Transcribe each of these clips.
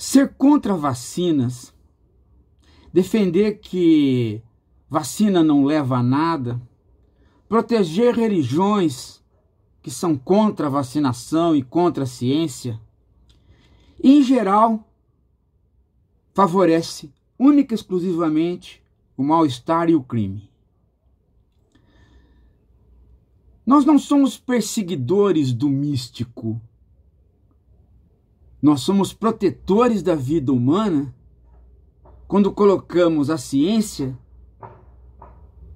Ser contra vacinas, defender que vacina não leva a nada, proteger religiões que são contra a vacinação e contra a ciência, em geral, favorece única e exclusivamente o mal-estar e o crime. Nós não somos perseguidores do místico nós somos protetores da vida humana quando colocamos a ciência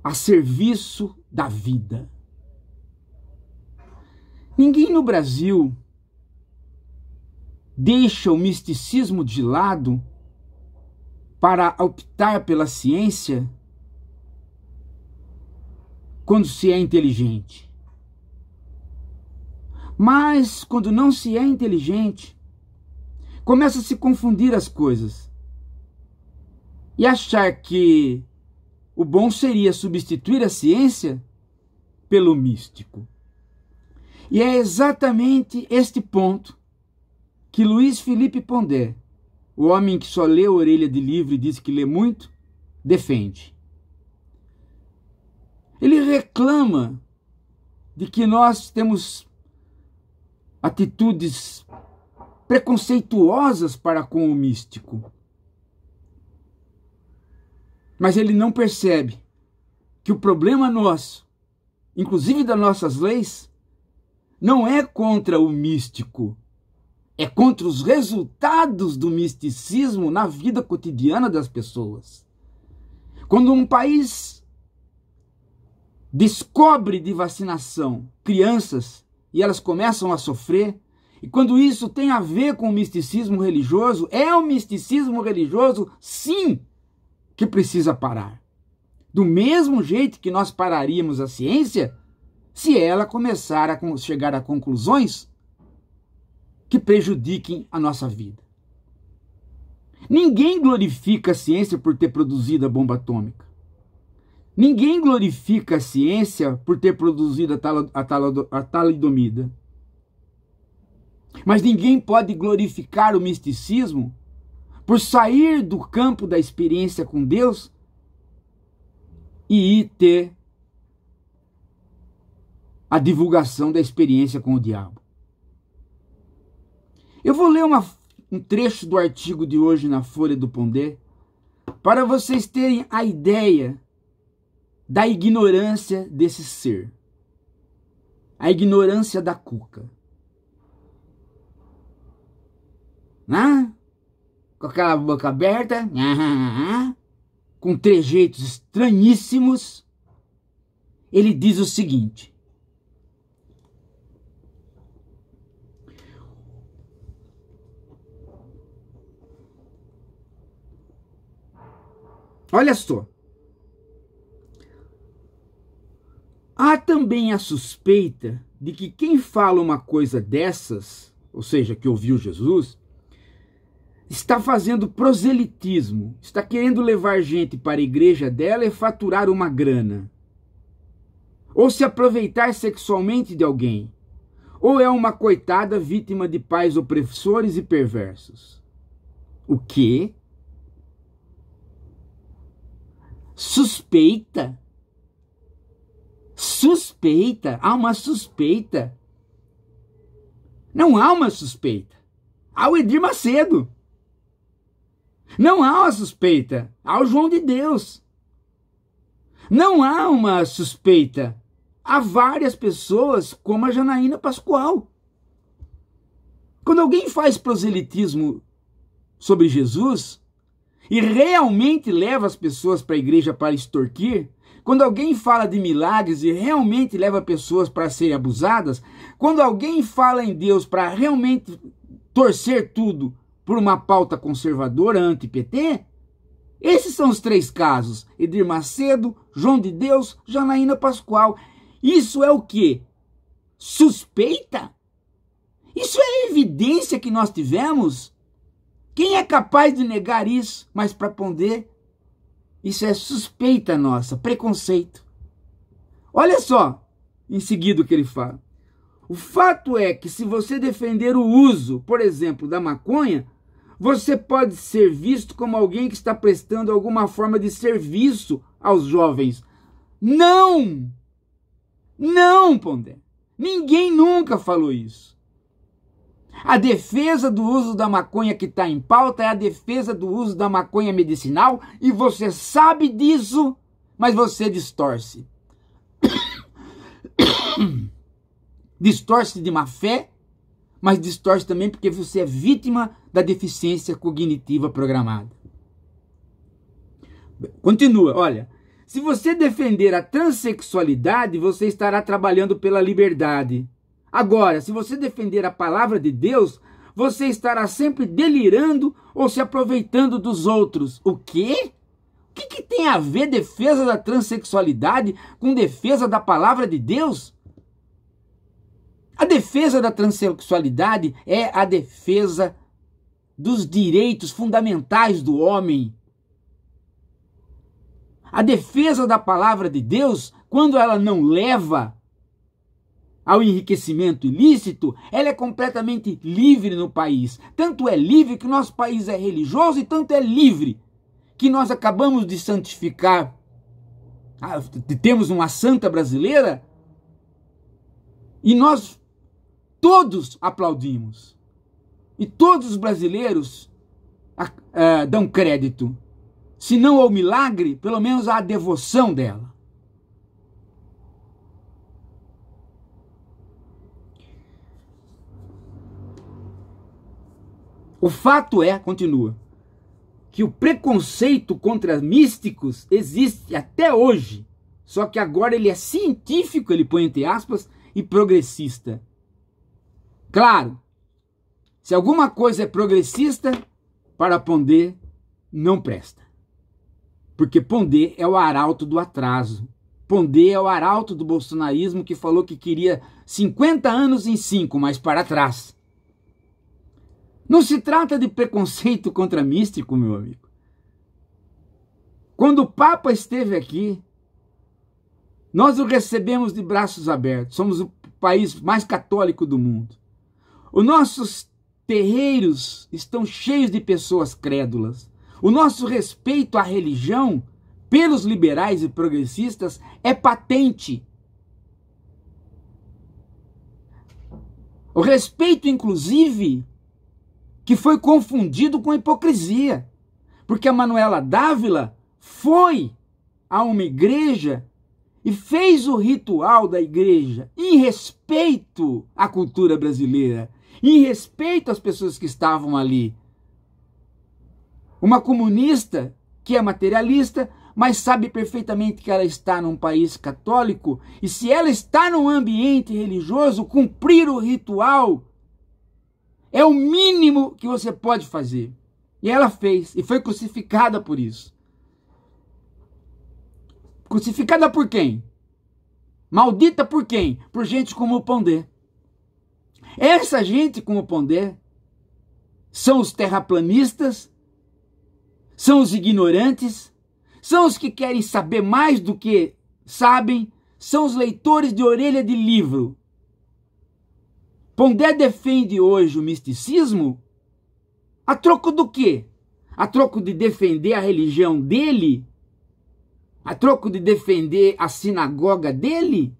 a serviço da vida. Ninguém no Brasil deixa o misticismo de lado para optar pela ciência quando se é inteligente. Mas quando não se é inteligente, começa a se confundir as coisas e achar que o bom seria substituir a ciência pelo místico. E é exatamente este ponto que Luiz Felipe Pondé, o homem que só lê a orelha de livro e diz que lê muito, defende. Ele reclama de que nós temos atitudes preconceituosas para com o místico. Mas ele não percebe que o problema nosso, inclusive das nossas leis, não é contra o místico, é contra os resultados do misticismo na vida cotidiana das pessoas. Quando um país descobre de vacinação crianças e elas começam a sofrer, e quando isso tem a ver com o misticismo religioso, é o misticismo religioso, sim, que precisa parar. Do mesmo jeito que nós pararíamos a ciência se ela começar a chegar a conclusões que prejudiquem a nossa vida. Ninguém glorifica a ciência por ter produzido a bomba atômica. Ninguém glorifica a ciência por ter produzido a, talo, a, talo, a talidomida. Mas ninguém pode glorificar o misticismo por sair do campo da experiência com Deus e ir ter a divulgação da experiência com o diabo. Eu vou ler uma, um trecho do artigo de hoje na Folha do Pondé para vocês terem a ideia da ignorância desse ser, a ignorância da cuca. né? com aquela boca aberta, com trejeitos estranhíssimos, ele diz o seguinte: Olha só. Há também a suspeita de que quem fala uma coisa dessas, ou seja, que ouviu Jesus, está fazendo proselitismo, está querendo levar gente para a igreja dela e faturar uma grana. Ou se aproveitar sexualmente de alguém. Ou é uma coitada vítima de pais opressores e perversos. O que? Suspeita? Suspeita? Há uma suspeita? Não há uma suspeita. Há o Edir Macedo. Não há uma suspeita, há o João de Deus. Não há uma suspeita, há várias pessoas como a Janaína Pascoal. Quando alguém faz proselitismo sobre Jesus e realmente leva as pessoas para a igreja para extorquir, quando alguém fala de milagres e realmente leva pessoas para serem abusadas, quando alguém fala em Deus para realmente torcer tudo por uma pauta conservadora anti-PT? Esses são os três casos: Edir Macedo, João de Deus, Janaína Pascoal. Isso é o que? Suspeita? Isso é evidência que nós tivemos? Quem é capaz de negar isso? Mas para ponder, isso é suspeita nossa, preconceito. Olha só, em seguida o que ele fala. O fato é que se você defender o uso, por exemplo, da maconha, você pode ser visto como alguém que está prestando alguma forma de serviço aos jovens. Não! Não, Pondé. Ninguém nunca falou isso. A defesa do uso da maconha que está em pauta é a defesa do uso da maconha medicinal e você sabe disso, mas você distorce. Distorce de má fé, mas distorce também porque você é vítima da deficiência cognitiva programada. Continua, olha. Se você defender a transexualidade, você estará trabalhando pela liberdade. Agora, se você defender a palavra de Deus, você estará sempre delirando ou se aproveitando dos outros. O quê? O que, que tem a ver defesa da transexualidade com defesa da palavra de Deus? A defesa da transexualidade é a defesa dos direitos fundamentais do homem. A defesa da palavra de Deus, quando ela não leva ao enriquecimento ilícito, ela é completamente livre no país. Tanto é livre que o nosso país é religioso e tanto é livre que nós acabamos de santificar. temos uma santa brasileira e nós todos aplaudimos. E todos os brasileiros é, dão crédito, se não ao milagre, pelo menos à devoção dela. O fato é, continua, que o preconceito contra místicos existe até hoje, só que agora ele é científico, ele põe entre aspas, e progressista. Claro, se alguma coisa é progressista, para Pondé não presta. Porque Pondé é o arauto do atraso. Pondé é o arauto do bolsonarismo que falou que queria 50 anos em 5, mas para trás. Não se trata de preconceito contra místico, meu amigo. Quando o Papa esteve aqui, nós o recebemos de braços abertos. Somos o país mais católico do mundo. Os nossos terreiros estão cheios de pessoas crédulas. O nosso respeito à religião, pelos liberais e progressistas, é patente. O respeito, inclusive, que foi confundido com hipocrisia. Porque a Manuela Dávila foi a uma igreja e fez o ritual da igreja em respeito à cultura brasileira, em respeito às pessoas que estavam ali. Uma comunista que é materialista, mas sabe perfeitamente que ela está num país católico e se ela está num ambiente religioso, cumprir o ritual é o mínimo que você pode fazer. E ela fez e foi crucificada por isso. Crucificada por quem? Maldita por quem? Por gente como o Pondé. Essa gente com o Pondé são os terraplanistas, são os ignorantes, são os que querem saber mais do que sabem, são os leitores de orelha de livro. Pondé defende hoje o misticismo a troco do quê? A troco de defender a religião dele? A troco de defender a sinagoga dele?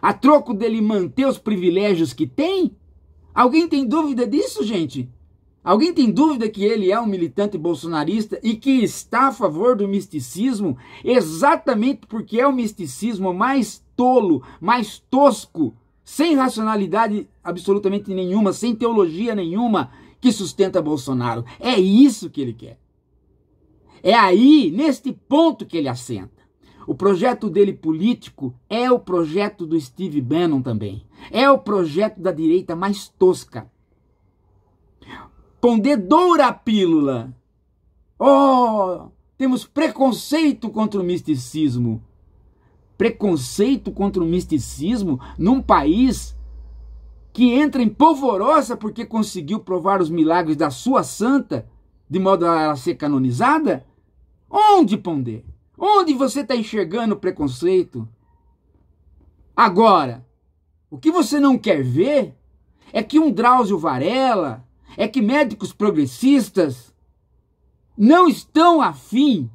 a troco dele manter os privilégios que tem? Alguém tem dúvida disso, gente? Alguém tem dúvida que ele é um militante bolsonarista e que está a favor do misticismo exatamente porque é o misticismo mais tolo, mais tosco, sem racionalidade absolutamente nenhuma, sem teologia nenhuma que sustenta Bolsonaro? É isso que ele quer. É aí, neste ponto, que ele assenta. O projeto dele político é o projeto do Steve Bannon também. É o projeto da direita mais tosca. Pondé doura a pílula. Oh, temos preconceito contra o misticismo. Preconceito contra o misticismo num país que entra em polvorosa porque conseguiu provar os milagres da sua santa, de modo a ela ser canonizada? Onde, Pondé? Onde você está enxergando o preconceito? Agora, o que você não quer ver é que um Drauzio Varela, é que médicos progressistas não estão afim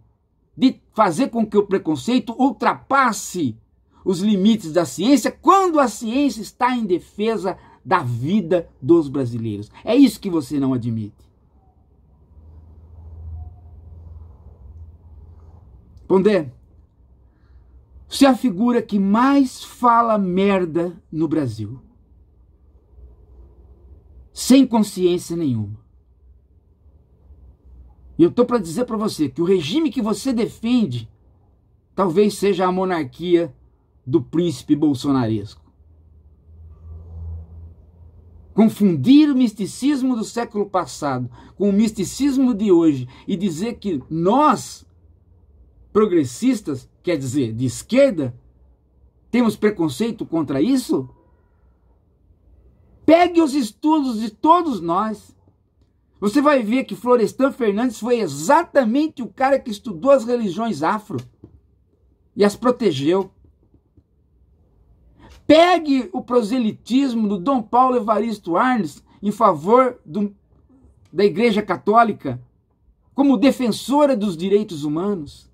de fazer com que o preconceito ultrapasse os limites da ciência quando a ciência está em defesa da vida dos brasileiros. É isso que você não admite. Pondé, você é a figura que mais fala merda no Brasil. Sem consciência nenhuma. E eu estou para dizer para você que o regime que você defende talvez seja a monarquia do príncipe bolsonaresco. Confundir o misticismo do século passado com o misticismo de hoje e dizer que nós progressistas, quer dizer, de esquerda? Temos preconceito contra isso? Pegue os estudos de todos nós. Você vai ver que Florestan Fernandes foi exatamente o cara que estudou as religiões afro e as protegeu. Pegue o proselitismo do Dom Paulo Evaristo Arnes em favor do, da Igreja Católica como defensora dos direitos humanos.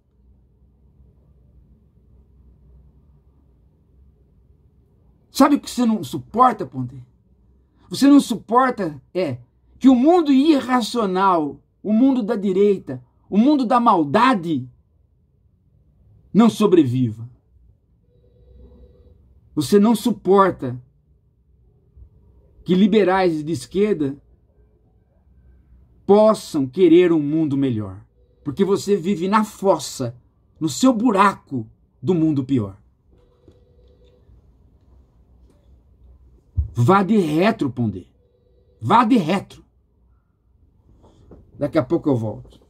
Sabe o que você não suporta, Ponte? Você não suporta é que o mundo irracional, o mundo da direita, o mundo da maldade não sobreviva. Você não suporta que liberais de esquerda possam querer um mundo melhor, porque você vive na fossa, no seu buraco do mundo pior. Vá de retro, ponder. Vá de retro. Daqui a pouco eu volto.